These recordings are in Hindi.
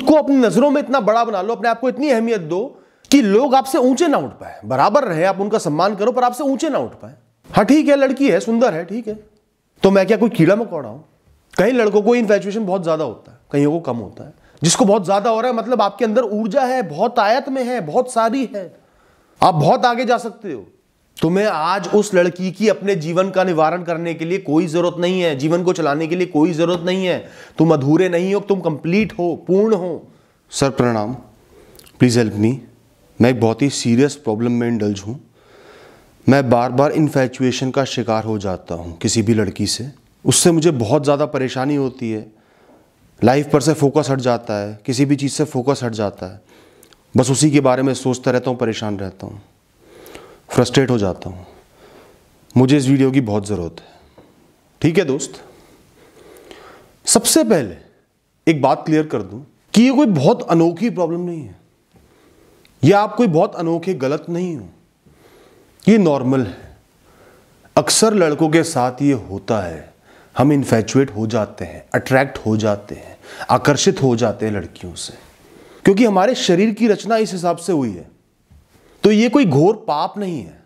खुद को अपनी नजरों में इतना बड़ा बना लो अपने आप को इतनी अहमियत दो कि लोग आपसे ऊंचे ना उठ पाए बराबर रहे आप उनका सम्मान करो पर आपसे ऊंचे ना उठ पाए हाँ ठीक है लड़की है सुंदर है ठीक है तो मैं क्या कोई कीड़ा मकोड़ा हूं कहीं लड़कों को इन्फेचुएशन बहुत ज्यादा होता है कहीं को कम होता है जिसको बहुत ज्यादा हो रहा है मतलब आपके अंदर ऊर्जा है बहुत आयत में है बहुत सारी है आप बहुत आगे जा सकते हो तुम्हें आज उस लड़की की अपने जीवन का निवारण करने के लिए कोई जरूरत नहीं है जीवन को चलाने के लिए कोई जरूरत नहीं है तुम अधूरे नहीं हो तुम कंप्लीट हो पूर्ण हो सर प्रणाम प्लीज़ हेल्प मी मैं एक बहुत ही सीरियस प्रॉब्लम में इंडल्ज हूँ मैं बार बार इन्फेचुएशन का शिकार हो जाता हूँ किसी भी लड़की से उससे मुझे बहुत ज़्यादा परेशानी होती है लाइफ पर से फोकस हट जाता है किसी भी चीज़ से फोकस हट जाता है बस उसी के बारे में सोचता रहता हूँ परेशान रहता हूँ फ्रस्ट्रेट हो जाता हूँ मुझे इस वीडियो की बहुत ज़रूरत है ठीक है दोस्त सबसे पहले एक बात क्लियर कर दूं कि ये कोई बहुत अनोखी प्रॉब्लम नहीं है ये आप कोई बहुत अनोखे गलत नहीं हो ये नॉर्मल है अक्सर लड़कों के साथ ये होता है हम इन्फेचुएट हो जाते हैं अट्रैक्ट हो जाते हैं आकर्षित हो जाते हैं लड़कियों से क्योंकि हमारे शरीर की रचना इस हिसाब से हुई है तो ये कोई घोर पाप नहीं है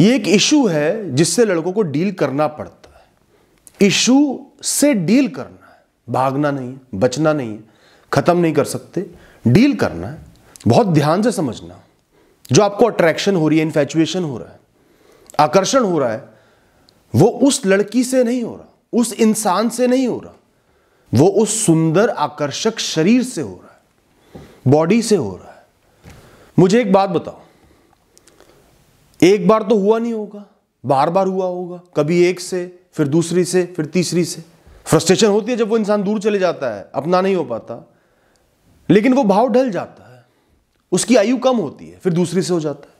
ये एक इशू है जिससे लड़कों को डील करना पड़ता है इशू से डील करना है भागना नहीं है बचना नहीं है खत्म नहीं कर सकते डील करना है बहुत ध्यान से समझना जो आपको अट्रैक्शन हो रही है इन्फेचुएशन हो रहा है आकर्षण हो रहा है वो उस लड़की से नहीं हो रहा उस इंसान से नहीं हो रहा वो उस सुंदर आकर्षक शरीर से हो रहा है बॉडी से हो रहा है मुझे एक बात बताओ एक बार तो हुआ नहीं होगा बार बार हुआ होगा कभी एक से फिर दूसरी से फिर तीसरी से फ्रस्ट्रेशन होती है जब वो इंसान दूर चले जाता है अपना नहीं हो पाता लेकिन वो भाव ढल जाता है उसकी आयु कम होती है फिर दूसरी से हो जाता है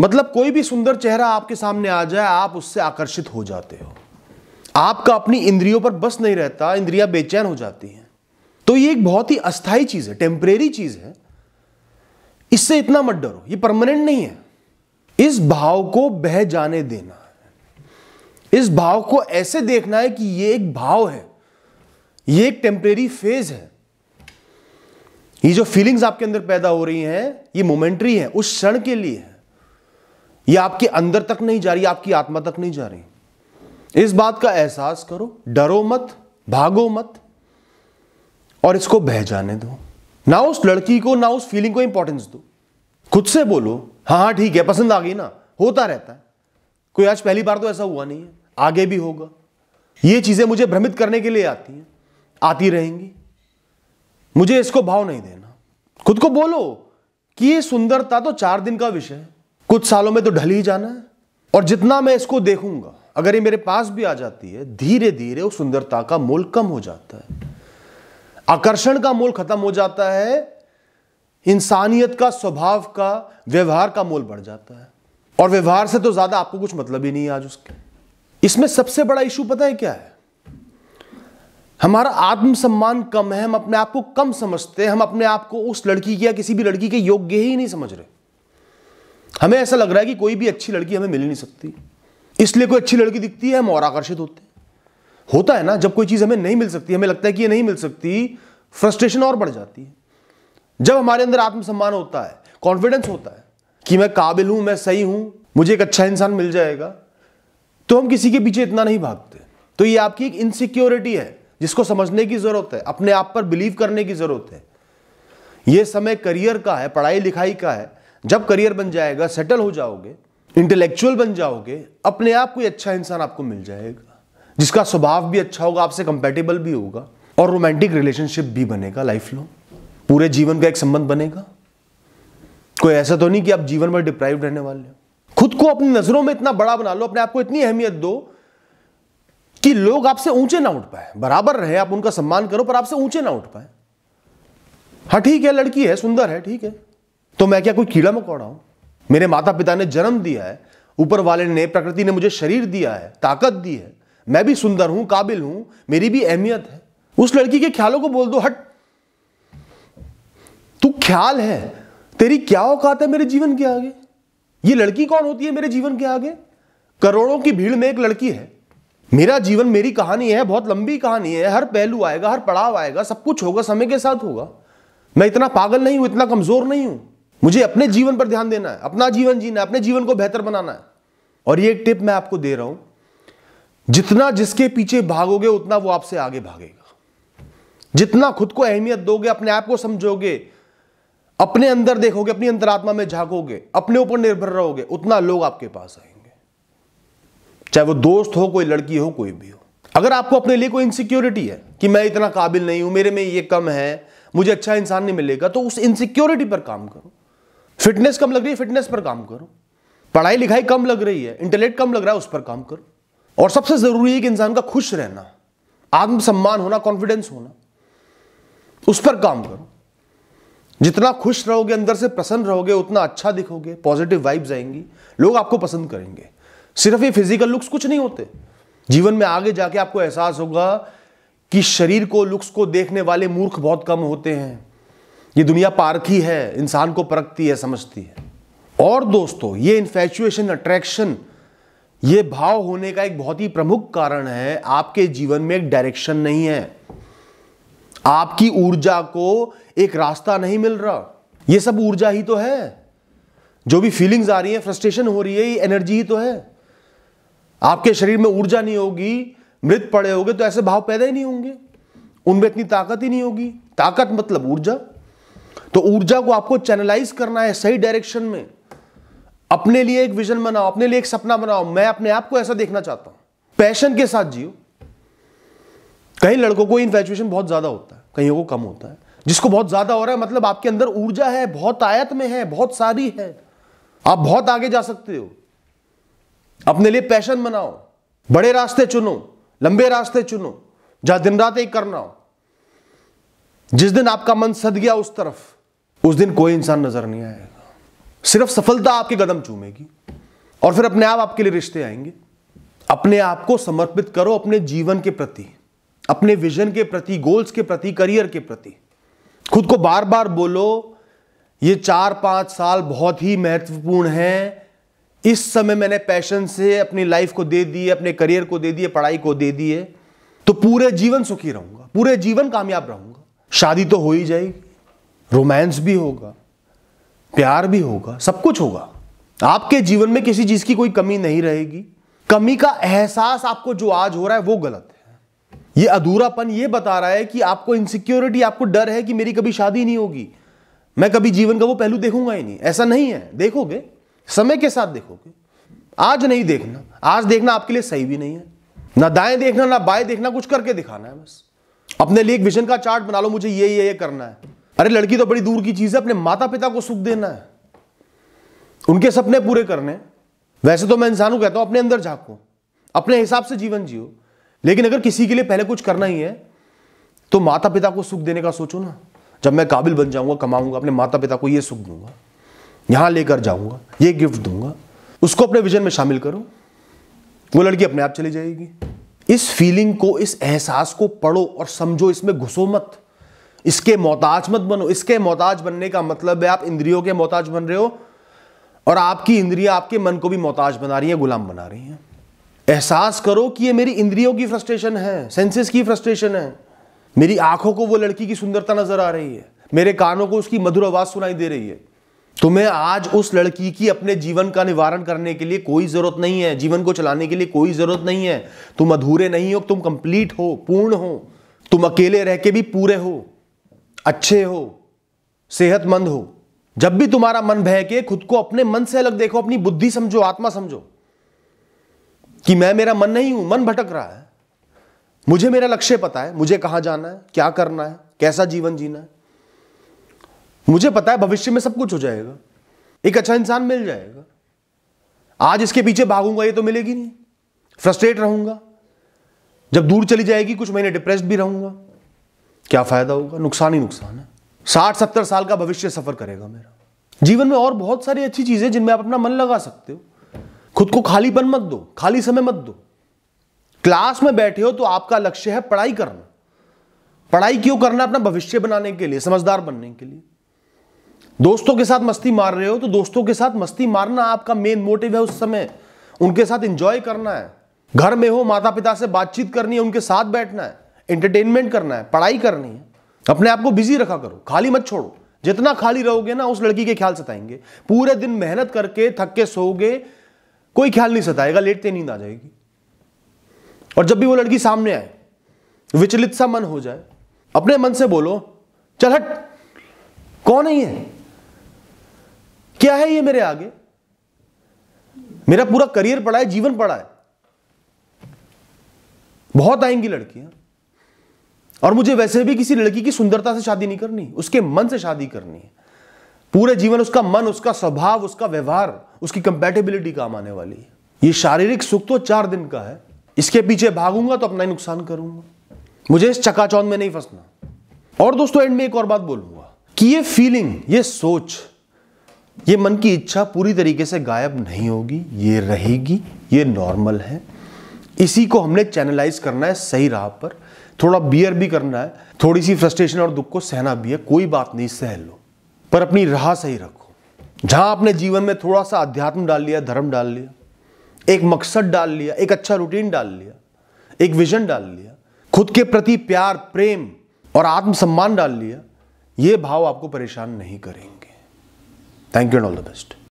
मतलब कोई भी सुंदर चेहरा आपके सामने आ जाए आप उससे आकर्षित हो जाते हो आपका अपनी इंद्रियों पर बस नहीं रहता इंद्रिया बेचैन हो जाती हैं तो ये एक बहुत ही अस्थाई चीज़ है टेम्परेरी चीज़ है इससे इतना मत डरो ये परमानेंट नहीं है इस भाव को बह जाने देना है इस भाव को ऐसे देखना है कि ये एक भाव है ये एक टेम्परेरी फेज है ये जो फीलिंग्स आपके अंदर पैदा हो रही हैं ये मोमेंट्री है उस क्षण के लिए है ये आपके अंदर तक नहीं जा रही आपकी आत्मा तक नहीं जा रही इस बात का एहसास करो डरो मत भागो मत और इसको बह जाने दो ना उस लड़की को ना उस फीलिंग को इंपॉर्टेंस दो खुद से बोलो हाँ हाँ ठीक है पसंद आ गई ना होता रहता है कोई आज पहली बार तो ऐसा हुआ नहीं है आगे भी होगा ये चीज़ें मुझे भ्रमित करने के लिए आती हैं आती रहेंगी मुझे इसको भाव नहीं देना खुद को बोलो कि ये सुंदरता तो चार दिन का विषय है कुछ सालों में तो ढल ही जाना है और जितना मैं इसको देखूंगा अगर ये मेरे पास भी आ जाती है धीरे धीरे उस सुंदरता का मोल कम हो जाता है आकर्षण का मोल खत्म हो जाता है इंसानियत का स्वभाव का व्यवहार का मोल बढ़ जाता है और व्यवहार से तो ज्यादा आपको कुछ मतलब ही नहीं आज उसके इसमें सबसे बड़ा इशू पता है क्या है हमारा आत्मसम्मान कम है हम अपने आप को कम समझते हैं हम अपने आप को उस लड़की या किसी भी लड़की के योग्य ही नहीं समझ रहे हमें ऐसा लग रहा है कि कोई भी अच्छी लड़की हमें मिल नहीं सकती इसलिए कोई अच्छी लड़की दिखती है हम और आकर्षित होते हैं होता है ना जब कोई चीज़ हमें नहीं मिल सकती हमें लगता है कि ये नहीं मिल सकती फ्रस्ट्रेशन और बढ़ जाती है जब हमारे अंदर आत्मसम्मान होता है कॉन्फिडेंस होता है कि मैं काबिल हूं मैं सही हूं मुझे एक अच्छा इंसान मिल जाएगा तो हम किसी के पीछे इतना नहीं भागते तो ये आपकी एक इनसिक्योरिटी है जिसको समझने की जरूरत है अपने आप पर बिलीव करने की जरूरत है ये समय करियर का है पढ़ाई लिखाई का है जब करियर बन जाएगा सेटल हो जाओगे इंटेलेक्चुअल बन जाओगे अपने आप कोई अच्छा इंसान आपको मिल जाएगा जिसका स्वभाव भी अच्छा होगा आपसे कंपेटेबल भी होगा और रोमांटिक रिलेशनशिप भी बनेगा लाइफ लॉन्ग पूरे जीवन का एक संबंध बनेगा कोई ऐसा तो नहीं कि आप जीवन भर डिप्राइव रहने वाले हो खुद को अपनी नजरों में इतना बड़ा बना लो अपने आप को इतनी अहमियत दो कि लोग आपसे ऊंचे ना उठ पाए बराबर रहे आप उनका सम्मान करो पर आपसे ऊंचे ना उठ पाए हाँ ठीक है लड़की है सुंदर है ठीक है तो मैं क्या कोई कीड़ा मकोड़ा हूं मेरे माता पिता ने जन्म दिया है ऊपर वाले ने प्रकृति ने मुझे शरीर दिया है ताकत दी है मैं भी सुंदर हूं काबिल हूं मेरी भी अहमियत है उस लड़की के ख्यालों को बोल दो हट तू ख्याल है तेरी क्या औकात है मेरे जीवन के आगे ये लड़की कौन होती है मेरे जीवन के आगे करोड़ों की भीड़ में एक लड़की है मेरा जीवन मेरी कहानी है बहुत लंबी कहानी है हर पहलू आएगा हर पड़ाव आएगा सब कुछ होगा समय के साथ होगा मैं इतना पागल नहीं हूं इतना कमजोर नहीं हूं मुझे अपने जीवन पर ध्यान देना है अपना जीवन जीना है अपने जीवन को बेहतर बनाना है और ये एक टिप मैं आपको दे रहा हूं जितना जिसके पीछे भागोगे उतना वो आपसे आगे भागेगा जितना खुद को अहमियत दोगे अपने आप को समझोगे अपने अंदर देखोगे अपनी अंतरात्मा में झाकोगे अपने ऊपर निर्भर रहोगे उतना लोग आपके पास आएंगे चाहे वो दोस्त हो कोई लड़की हो कोई भी हो अगर आपको अपने लिए कोई इनसिक्योरिटी है कि मैं इतना काबिल नहीं हूं मेरे में ये कम है मुझे अच्छा इंसान नहीं मिलेगा तो उस इनसिक्योरिटी पर काम करो फिटनेस कम लग रही है फिटनेस पर काम करो पढ़ाई लिखाई कम लग रही है इंटरनेट कम लग रहा है उस पर काम करो और सबसे जरूरी है कि इंसान का खुश रहना आत्मसम्मान होना कॉन्फिडेंस होना उस पर काम करो जितना खुश रहोगे अंदर से प्रसन्न रहोगे उतना अच्छा दिखोगे पॉजिटिव वाइब्स आएंगी लोग आपको पसंद करेंगे सिर्फ ये फिजिकल लुक्स कुछ नहीं होते जीवन में आगे जाके आपको एहसास होगा कि शरीर को लुक्स को देखने वाले मूर्ख बहुत कम होते हैं ये दुनिया पारखी है इंसान को परखती है समझती है और दोस्तों ये इन्फेचुएशन अट्रैक्शन ये भाव होने का एक बहुत ही प्रमुख कारण है आपके जीवन में एक डायरेक्शन नहीं है आपकी ऊर्जा को एक रास्ता नहीं मिल रहा ये सब ऊर्जा ही तो है जो भी फीलिंग्स आ रही है फ्रस्ट्रेशन हो रही है ये एनर्जी ही तो है आपके शरीर में ऊर्जा नहीं होगी मृत पड़े होगे तो ऐसे भाव पैदा ही नहीं होंगे उनमें इतनी ताकत ही नहीं होगी ताकत मतलब ऊर्जा तो ऊर्जा को आपको चैनलाइज करना है सही डायरेक्शन में अपने लिए एक विजन बनाओ अपने लिए एक सपना बनाओ मैं अपने आप को ऐसा देखना चाहता हूं पैशन के साथ जियो कहीं लड़कों को इन्फेचुएशन बहुत ज्यादा होता है कहीं को कम होता है जिसको बहुत ज्यादा हो रहा है मतलब आपके अंदर ऊर्जा है बहुत आयत में है बहुत सारी है आप बहुत आगे जा सकते हो अपने लिए पैशन बनाओ बड़े रास्ते चुनो लंबे रास्ते चुनो जहां दिन रात एक करना हो जिस दिन आपका मन सद गया उस तरफ उस दिन कोई इंसान नजर नहीं आएगा सिर्फ सफलता आपके कदम चूमेगी और फिर अपने आप आपके लिए रिश्ते आएंगे अपने आप को समर्पित करो अपने जीवन के प्रति अपने विजन के प्रति गोल्स के प्रति करियर के प्रति खुद को बार बार बोलो ये चार पांच साल बहुत ही महत्वपूर्ण हैं इस समय मैंने पैशन से अपनी लाइफ को दे दी अपने करियर को दे दिए पढ़ाई को दे दिए तो पूरे जीवन सुखी रहूंगा पूरे जीवन कामयाब रहूंगा शादी तो हो ही जाएगी रोमांस भी होगा प्यार भी होगा सब कुछ होगा आपके जीवन में किसी चीज की कोई कमी नहीं रहेगी कमी का एहसास आपको जो आज हो रहा है वो गलत है ये अधूरापन ये बता रहा है कि आपको इनसिक्योरिटी आपको डर है कि मेरी कभी शादी नहीं होगी मैं कभी जीवन का वो पहलू देखूंगा ही नहीं ऐसा नहीं है देखोगे समय के साथ देखोगे आज नहीं देखना आज देखना आपके लिए सही भी नहीं है ना दाएं देखना ना बाएं देखना कुछ करके दिखाना है बस अपने लिए एक विजन का चार्ट बना लो मुझे ये ये ये करना है अरे लड़की तो बड़ी दूर की चीज है अपने माता पिता को सुख देना है उनके सपने पूरे करने वैसे तो मैं इंसान कहता हूं अपने अंदर झाको अपने हिसाब से जीवन जियो लेकिन अगर किसी के लिए पहले कुछ करना ही है तो माता पिता को सुख देने का सोचो ना जब मैं काबिल बन जाऊंगा कमाऊंगा अपने माता पिता को ये सुख दूंगा यहां लेकर जाऊंगा ये गिफ्ट दूंगा उसको अपने विजन में शामिल करो वो लड़की अपने आप चली जाएगी इस फीलिंग को इस एहसास को पढ़ो और समझो इसमें घुसो मत इसके मोहताज मत बनो इसके मोहताज बनने का मतलब है आप इंद्रियों के मोहताज बन रहे हो और आपकी इंद्रियां आपके मन को भी मोहताज बना रही हैं गुलाम बना रही हैं एहसास करो कि ये मेरी इंद्रियों की फ्रस्ट्रेशन है सेंसेस की फ्रस्ट्रेशन है मेरी आंखों को वो लड़की की सुंदरता नजर आ रही है मेरे कानों को उसकी मधुर आवाज सुनाई दे रही है तुम्हें तो आज उस लड़की की अपने जीवन का निवारण करने के लिए कोई जरूरत नहीं है जीवन को चलाने के लिए कोई जरूरत नहीं है तुम अधूरे नहीं हो तुम कंप्लीट हो पूर्ण हो तुम अकेले रह के भी पूरे हो अच्छे हो सेहतमंद हो जब भी तुम्हारा मन बहके खुद को अपने मन से अलग देखो अपनी बुद्धि समझो आत्मा समझो कि मैं मेरा मन नहीं हूं मन भटक रहा है मुझे मेरा लक्ष्य पता है मुझे कहां जाना है क्या करना है कैसा जीवन जीना है मुझे पता है भविष्य में सब कुछ हो जाएगा एक अच्छा इंसान मिल जाएगा आज इसके पीछे भागूंगा ये तो मिलेगी नहीं फ्रस्ट्रेट रहूंगा जब दूर चली जाएगी कुछ महीने डिप्रेस्ड भी रहूंगा क्या फ़ायदा होगा नुकसान ही नुकसान है साठ सत्तर साल का भविष्य सफ़र करेगा मेरा जीवन में और बहुत सारी अच्छी चीज़ें जिनमें आप अपना मन लगा सकते हो खुद को खालीपन मत दो खाली समय मत दो क्लास में बैठे हो तो आपका लक्ष्य है पढ़ाई करना पढ़ाई क्यों करना अपना भविष्य बनाने के लिए समझदार बनने के लिए दोस्तों के साथ मस्ती मार रहे हो तो दोस्तों के साथ मस्ती मारना आपका मेन मोटिव है उस समय उनके साथ इंजॉय करना है घर में हो माता पिता से बातचीत करनी है उनके साथ बैठना है एंटरटेनमेंट करना है पढ़ाई करनी है अपने आप को बिजी रखा करो खाली मत छोड़ो जितना खाली रहोगे ना उस लड़की के ख्याल सताएंगे पूरे दिन मेहनत करके थक के सोओगे कोई ख्याल नहीं सताएगा लेटते नींद आ जाएगी और जब भी वो लड़की सामने आए विचलित सा मन हो जाए अपने मन से बोलो चल हट कौन है ये क्या है ये मेरे आगे मेरा पूरा करियर पड़ा है जीवन पड़ा है बहुत आएंगी लड़कियां और मुझे वैसे भी किसी लड़की की सुंदरता से शादी नहीं करनी उसके मन से शादी करनी है पूरे जीवन उसका मन उसका स्वभाव उसका व्यवहार उसकी कंपेटेबिलिटी काम आने वाली है ये शारीरिक सुख तो चार दिन का है इसके पीछे भागूंगा तो अपना ही नुकसान करूंगा मुझे इस चकाचौंध में नहीं फंसना और दोस्तों एंड में एक और बात बोलूंगा कि ये फीलिंग ये सोच ये मन की इच्छा पूरी तरीके से गायब नहीं होगी ये रहेगी ये नॉर्मल है इसी को हमने चैनलाइज करना है सही राह पर थोड़ा बियर भी करना है थोड़ी सी फ्रस्ट्रेशन और दुख को सहना भी है कोई बात नहीं सह लो पर अपनी राह सही रखो जहां आपने जीवन में थोड़ा सा अध्यात्म डाल लिया धर्म डाल लिया एक मकसद डाल लिया एक अच्छा रूटीन डाल लिया एक विजन डाल लिया खुद के प्रति प्यार प्रेम और आत्मसम्मान डाल लिया ये भाव आपको परेशान नहीं करेंगे thank you and all the best